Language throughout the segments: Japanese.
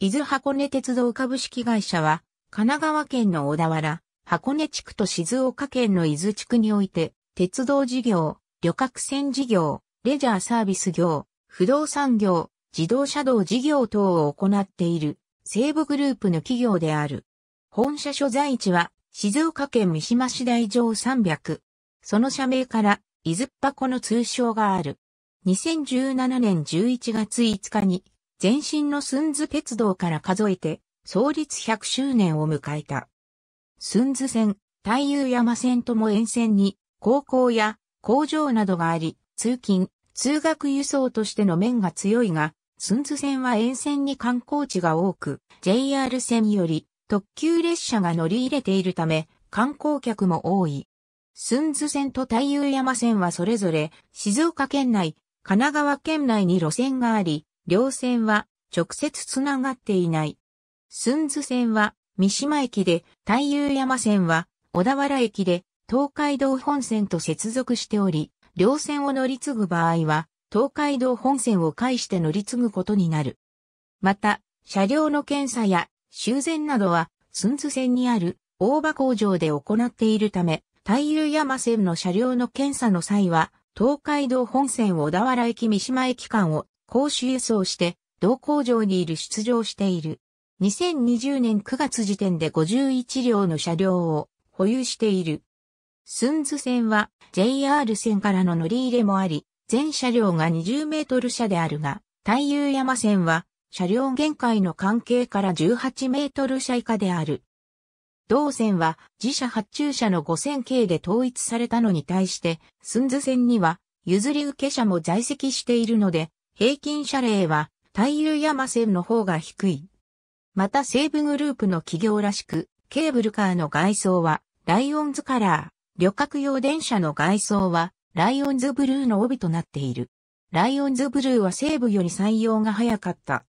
伊豆箱根鉄道株式会社は、神奈川県の小田原、箱根地区と静岡県の伊豆地区において、鉄道事業、旅客船事業、レジャーサービス業、不動産業、自動車道事業等を行っている、西部グループの企業である。本社所在地は、静岡県三島市台上300。その社名から、伊豆箱の通称がある。2017年11月5日に、前身のスンズ鉄道から数えて、創立100周年を迎えた。スンズ線、太遊山線とも沿線に、高校や工場などがあり、通勤、通学輸送としての面が強いが、スンズ線は沿線に観光地が多く、JR 線より特急列車が乗り入れているため、観光客も多い。スンズ線と太遊山線はそれぞれ、静岡県内、神奈川県内に路線があり、両線は直接つながっていない。寸津線は三島駅で、太遊山線は小田原駅で東海道本線と接続しており、両線を乗り継ぐ場合は東海道本線を介して乗り継ぐことになる。また、車両の検査や修繕などは寸津線にある大場工場で行っているため、太遊山線の車両の検査の際は、東海道本線小田原駅三島駅間を公衆輸送して、同工場にいる出場している。2020年9月時点で51両の車両を保有している。スンズ線は JR 線からの乗り入れもあり、全車両が20メートル車であるが、太遊山線は車両限界の関係から18メートル車以下である。同線は自社発注車の5000系で統一されたのに対して、スンズ線には譲り受け車も在籍しているので、平均謝礼は、大遊山線の方が低い。また西武グループの企業らしく、ケーブルカーの外装は、ライオンズカラー、旅客用電車の外装は、ライオンズブルーの帯となっている。ライオンズブルーは西武より採用が早かった。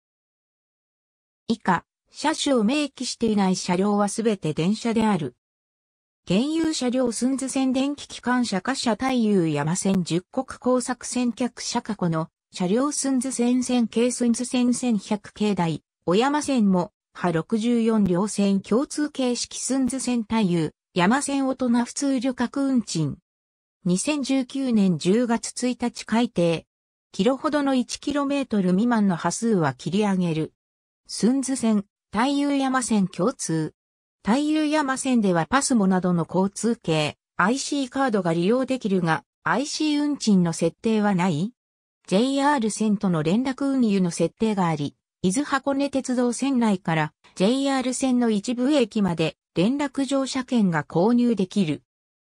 以下、車種を明記していない車両はすべて電車である。原有車両寸図線電気機関車貨車太遊山線十国工作線客車過去の車両寸図線線系寸図線1100系台、小山線も、波64両線共通形式寸図線対遊、山線大人普通旅客運賃。2019年10月1日改定。キロほどの 1km 未満の波数は切り上げる。寸図線、対遊山線共通。対遊山線ではパスモなどの交通系、IC カードが利用できるが、IC 運賃の設定はない JR 線との連絡運輸の設定があり、伊豆箱根鉄道線内から JR 線の一部駅まで連絡乗車券が購入できる。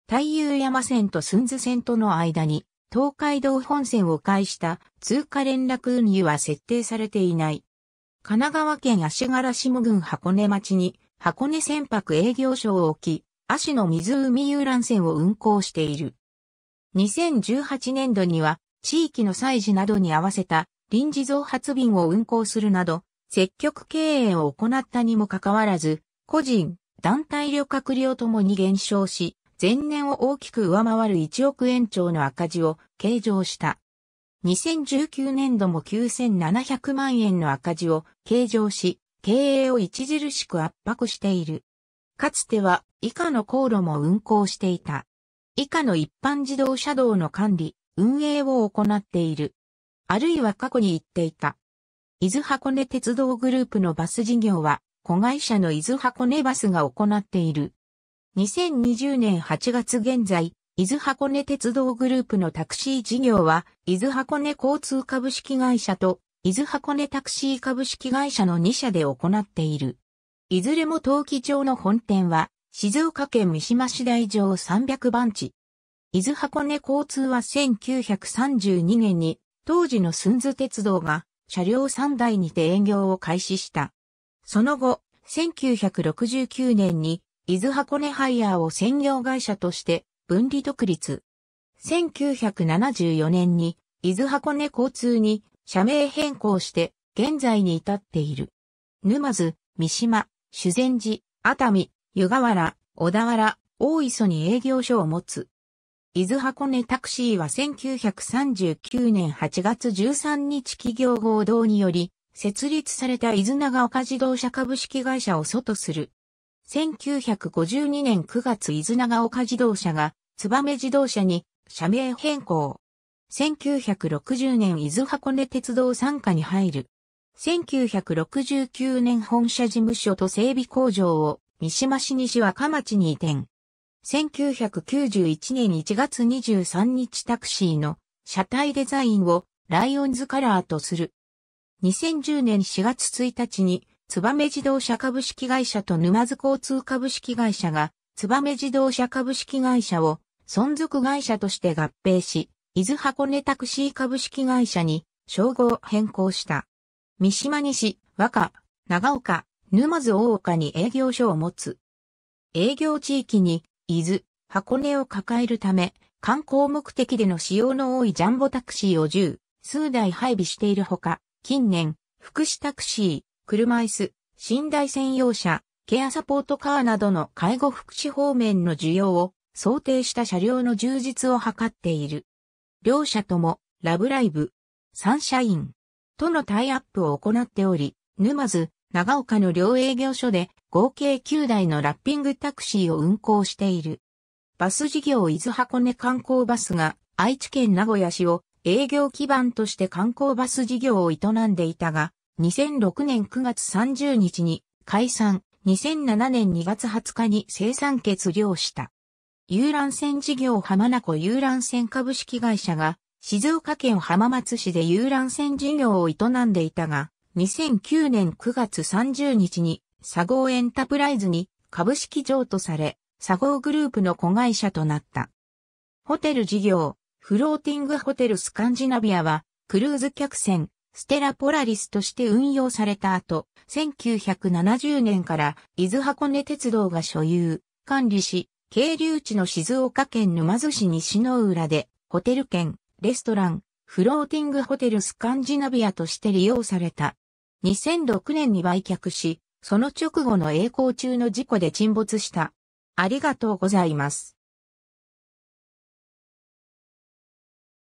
太遊山線と寸津線との間に東海道本線を介した通過連絡運輸は設定されていない。神奈川県足柄下郡箱根町に箱根船舶営業所を置き、足の湖遊覧船を運航している。2018年度には地域の祭事などに合わせた臨時増発便を運行するなど、積極経営を行ったにもかかわらず、個人、団体旅客量ともに減少し、前年を大きく上回る1億円超の赤字を計上した。2019年度も9700万円の赤字を計上し、経営を著しく圧迫している。かつては以下の航路も運行していた。以下の一般自動車道の管理、運営を行っている。あるいは過去に行っていた。伊豆箱根鉄道グループのバス事業は、子会社の伊豆箱根バスが行っている。2020年8月現在、伊豆箱根鉄道グループのタクシー事業は、伊豆箱根交通株式会社と、伊豆箱根タクシー株式会社の2社で行っている。いずれも陶器町の本店は、静岡県三島市台上300番地、伊豆箱根交通は1932年に、当時のン津鉄道が、車両3台にて営業を開始した。その後、1969年に、伊豆箱根ハイヤーを専業会社として分離独立。1974年に伊豆箱根交通に社名変更して現在に至っている。沼津、三島、修善寺、熱海、湯河原、小田原、大磯に営業所を持つ。伊豆箱根タクシーは1939年8月13日企業合同により、設立された伊豆長岡自動車株式会社を外する。1952年9月伊豆長岡自動車が、燕自動車に社名変更。1960年伊豆箱根鉄道参加に入る。1969年本社事務所と整備工場を三島市西若町に移転。1991年1月23日タクシーの車体デザインをライオンズカラーとする。2010年4月1日に、め自動車株式会社と沼津交通株式会社が、め自動車株式会社を存続会社として合併し、伊豆箱根タクシー株式会社に称号変更した。三島西、和歌、長岡、沼津大岡に営業所を持つ。営業地域に伊豆、箱根を抱えるため、観光目的での使用の多いジャンボタクシーを10数台配備しているほか、近年、福祉タクシー、車椅子、寝台専用車、ケアサポートカーなどの介護福祉方面の需要を想定した車両の充実を図っている。両社とも、ラブライブ、サンシャインとのタイアップを行っており、沼津、長岡の両営業所で合計9台のラッピングタクシーを運行している。バス事業伊豆箱根観光バスが愛知県名古屋市を営業基盤として観光バス事業を営んでいたが、2006年9月30日に解散、2007年2月20日に生産決了した。遊覧船事業浜名湖遊覧船株式会社が静岡県浜松市で遊覧船事業を営んでいたが、2009年9月30日に佐合エンタプライズに株式譲渡され、佐合グループの子会社となった。ホテル事業、フローティングホテルスカンジナビアは、クルーズ客船、ステラポラリスとして運用された後、1970年から伊豆箱根鉄道が所有、管理し、渓流地の静岡県沼津市西の浦で、ホテル券、レストラン、フローティングホテルスカンジナビアとして利用された。2006年に売却し、その直後の栄光中の事故で沈没した。ありがとうございます。